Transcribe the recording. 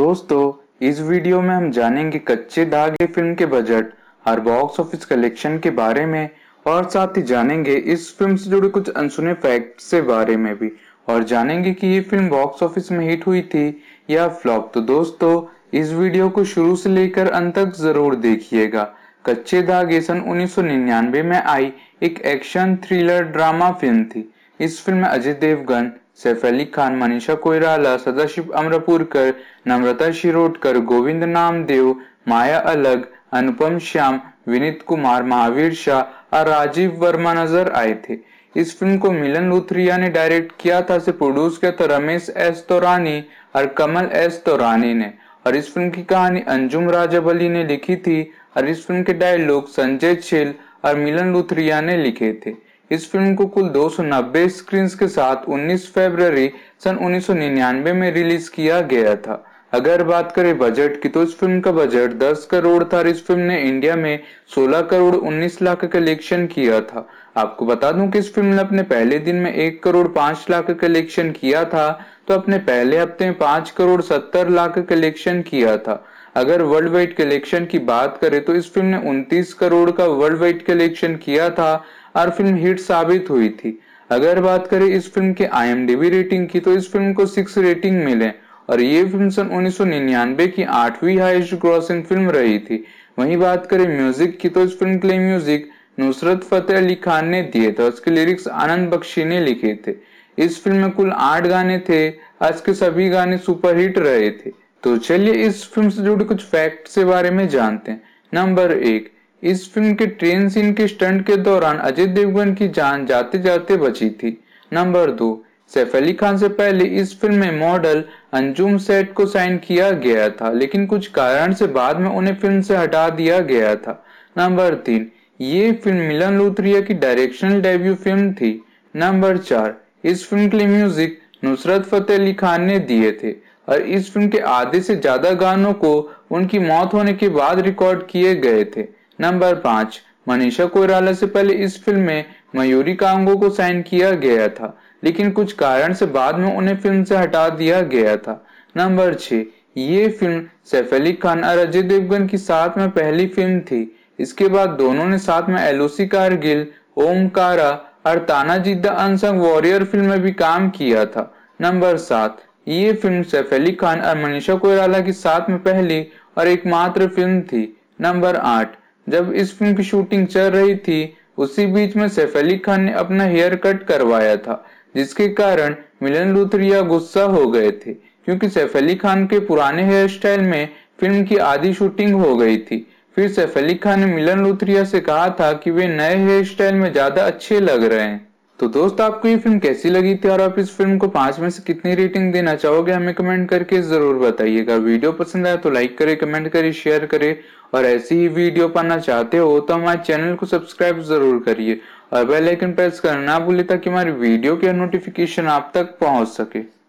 दोस्तों इस वीडियो में हम जानेंगे कच्चे धागे फिल्म के बजट और बॉक्स ऑफिस कलेक्शन के बारे में और साथ ही जानेंगे इस फिल्म से जुड़े कुछ अनसुने फैक्ट से बारे में भी और जानेंगे कि ये फिल्म बॉक्स ऑफिस में हिट हुई थी या फ्लॉप तो दोस्तों इस वीडियो को शुरू से लेकर अंत तक जरूर देखिएगा कच्चे धागे सन 1999 में आई एक एक्शन थ्रिलर ड्रामा फिल्म थी इस फिल्म में अजय देवगन सैफ अली खान मनीषा कोयराला सदाशिव अमरपुरकर नम्रता शिरोडकर गोविंद नामदेव माया अलग अनुपम श्याम विनीत कुमार महावीर शाह और राजीव वर्मा नजर आए थे इस फिल्म को मिलन लुथरिया ने डायरेक्ट किया था से प्रोड्यूस किया था रमेश एस तोरानी और कमल एस तोरानी ने और इस फिल्म की कहानी अंजुम राजाबली ने लिखी थी और इस फिल्म के डायलॉग संजय छेल और मिलन लुथरिया ने लिखे थे इस फिल्म को कुल 290 स्क्रीन्स के साथ 19 फरवरी सन 1999 में रिलीज किया गया था अगर बात करें बजट की तो इस फिल्म का बजट 10 करोड़ था और इस फिल्म ने इंडिया में 16 करोड़ 19 लाख का कलेक्शन किया था आपको बता दूं कि इस फिल्म ने अपने पहले दिन में 1 करोड़ 5 लाख का कलेक्शन किया था तो अपने पहले हफ्ते में 5 करोड़ 70 लाख का कलेक्शन किया था अगर वर्ल्ड वाइड कलेक्शन की बात करें तो इस फिल्म ने 29 करोड़ का वर्ल्ड वाइड कलेक्शन किया था और फिल्म हिट साबित हुई थी अगर बात करें इस फिल्म के आई रेटिंग की तो इस फिल्म को सिक्स रेटिंग मिले और ये फिल्म सन उन्नीस की आठवीं हाइस्ट ग्रॉसिंग फिल्म रही थी वहीं बात करें म्यूजिक की तो इस फिल्म के लिए म्यूजिक नुसरत फतेह अली खान ने दिए थे उसके लिरिक्स आनंद बख्शी ने लिखे थे इस फिल्म में कुल आठ गाने थे आज के सभी गाने सुपरहिट रहे थे तो चलिए इस फिल्म से जुड़े कुछ फैक्ट के बारे में जानते हैं नंबर एक इस फिल्म के ट्रेन सीन के स्टंट के दौरान अजय देवगन की जान जाते जाते बची थी नंबर दो सैफ अली खान से पहले इस फिल्म में मॉडल अंजुम सेठ को साइन किया गया था लेकिन कुछ कारण से बाद में उन्हें फिल्म से हटा दिया गया था नंबर तीन ये फिल्म मिलन लोथरिया की डायरेक्शनल डेब्यू फिल्म थी नंबर चार इस फिल्म के लिए म्यूजिक नुसरत फतेह अली खान ने दिए थे और इस फिल्म के आधे से ज्यादा गानों को उनकी मौत होने के बाद रिकॉर्ड किए गए थे नंबर पांच मनीषा कोयराला से पहले इस फिल्म में मयूरी कांगो को साइन किया गया था लेकिन कुछ कारण से बाद में उन्हें फिल्म से हटा दिया गया था नंबर छः ये फिल्म सैफ अली खान और अजय देवगन की साथ में पहली फिल्म थी इसके बाद दोनों ने साथ में एलोसी कारगिल ओमकारा और Tanaji the unsung warrior film में भी काम किया था नंबर सात ये फिल्म सैफ अली खान और मनीषा कोयराला की साथ में पहली और एकमात्र फिल्म थी नंबर आठ जब इस फिल्म की शूटिंग चल रही थी उसी बीच में सैफ अली खान ने अपना हेयर कट करवाया था जिसके कारण मिलन लूथरिया गुस्सा हो गए थे क्योंकि सैफ अली खान के पुराने हेयर स्टाइल में फिल्म की आधी शूटिंग हो गई थी फिर सैफ अली खान ने मिलन लूथरिया से कहा था कि वे नए हेयर स्टाइल में ज्यादा अच्छे लग रहे हैं तो दोस्त आपको ये फिल्म कैसी लगी थी और आप इस फिल्म को पांच में से कितनी रेटिंग देना चाहोगे हमें कमेंट करके जरूर बताइएगा वीडियो पसंद आया तो लाइक करे कमेंट करें शेयर करें और ऐसी ही वीडियो पाना चाहते हो तो हमारे चैनल को सब्सक्राइब जरूर करिए और बेल आइकन प्रेस करना ना भूले ताकि हमारी वीडियो के नोटिफिकेशन आप तक पहुंच सके